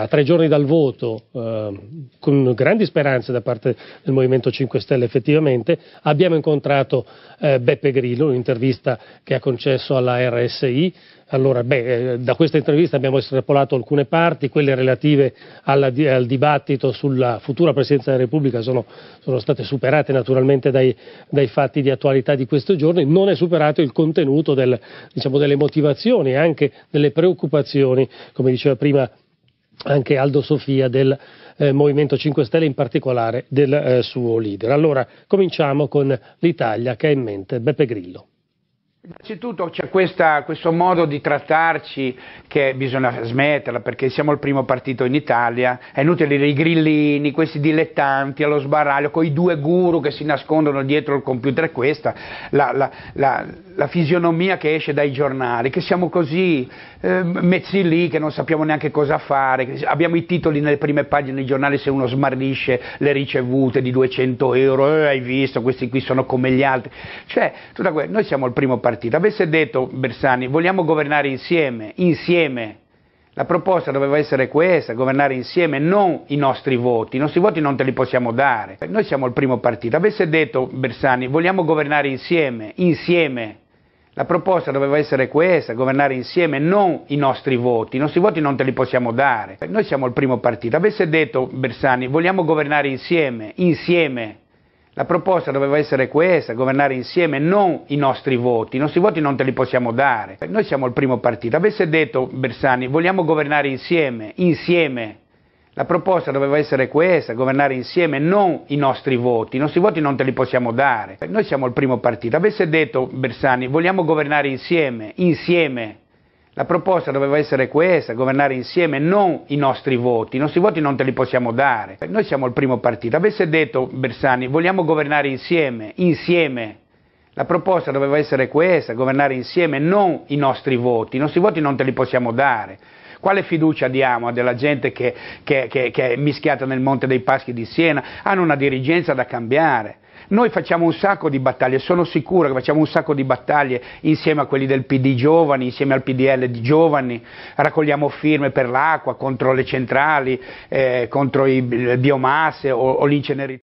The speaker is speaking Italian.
a tre giorni dal voto, eh, con grandi speranze da parte del Movimento 5 Stelle effettivamente, abbiamo incontrato eh, Beppe Grillo, un'intervista che ha concesso alla RSI. Allora, beh, eh, da questa intervista abbiamo estrapolato alcune parti, quelle relative alla, al dibattito sulla futura Presidenza della Repubblica sono, sono state superate naturalmente dai, dai, fatti di attualità di questi giorni, non è superato il contenuto del, diciamo, delle motivazioni, e anche delle preoccupazioni, come diceva prima anche Aldo Sofia del eh, Movimento 5 Stelle, in particolare del eh, suo leader. Allora, cominciamo con l'Italia che ha in mente Beppe Grillo. Innanzitutto c'è questa, questo modo di trattarci che bisogna smetterla perché siamo il primo partito in Italia, è inutile i grillini, questi dilettanti allo sbaraglio, con i due guru che si nascondono dietro il computer, è questa la, la, la, la, fisionomia che esce dai giornali, che siamo così eh, messi lì che non sappiamo neanche cosa fare, abbiamo i titoli nelle prime pagine dei giornali se uno smarrisce le ricevute di 200 euro, eh, hai visto, questi qui sono come gli altri, cioè noi siamo il primo partito partita. Avesse detto Bersani, vogliamo governare insieme, insieme. La proposta doveva essere questa, governare insieme, non i nostri voti. I nostri voti non te li possiamo dare. Noi siamo il primo partito. Avesse detto Bersani, vogliamo governare insieme, insieme. La proposta doveva essere questa, governare insieme, non i nostri voti. I nostri voti non te li possiamo dare. Noi siamo il primo partito. Avesse detto Bersani, vogliamo governare insieme, insieme. La proposta doveva essere questa, governare insieme, non i nostri voti, i nostri voti non te li possiamo dare. Noi siamo il primo partito, avesse detto Bersani vogliamo governare insieme, insieme. La proposta doveva essere questa, governare insieme, non i nostri voti, i nostri voti non te li possiamo dare. Noi siamo il primo partito, avesse detto Bersani vogliamo governare insieme, insieme. La proposta doveva essere questa, governare insieme, non i nostri voti, i nostri voti non te li possiamo dare. Noi siamo il primo partito, avesse detto Bersani vogliamo governare insieme, insieme. La proposta doveva essere questa, governare insieme, non i nostri voti, i nostri voti non te li possiamo dare. Quale fiducia diamo a della gente che, che, che, che è mischiata nel Monte dei Paschi di Siena? Hanno una dirigenza da cambiare. Noi facciamo un sacco di battaglie, sono sicuro che facciamo un sacco di battaglie insieme a quelli del PD Giovani, insieme al PDL di Giovani, raccogliamo firme per l'acqua, contro le centrali, eh, contro le biomasse o, o l'inceneritore.